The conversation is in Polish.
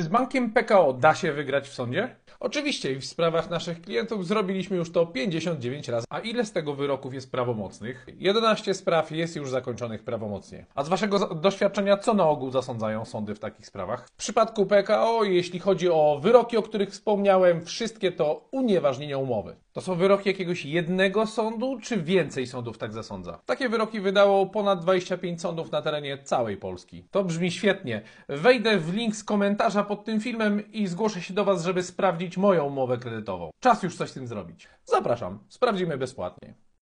Czy z bankiem PKO da się wygrać w sądzie? Oczywiście w sprawach naszych klientów zrobiliśmy już to 59 razy. A ile z tego wyroków jest prawomocnych? 11 spraw jest już zakończonych prawomocnie. A z Waszego doświadczenia, co na ogół zasądzają sądy w takich sprawach? W przypadku PKO, jeśli chodzi o wyroki, o których wspomniałem, wszystkie to unieważnienia umowy. To są wyroki jakiegoś jednego sądu, czy więcej sądów tak zasądza? Takie wyroki wydało ponad 25 sądów na terenie całej Polski. To brzmi świetnie. Wejdę w link z komentarza pod tym filmem i zgłoszę się do Was, żeby sprawdzić moją umowę kredytową. Czas już coś z tym zrobić. Zapraszam, sprawdzimy bezpłatnie.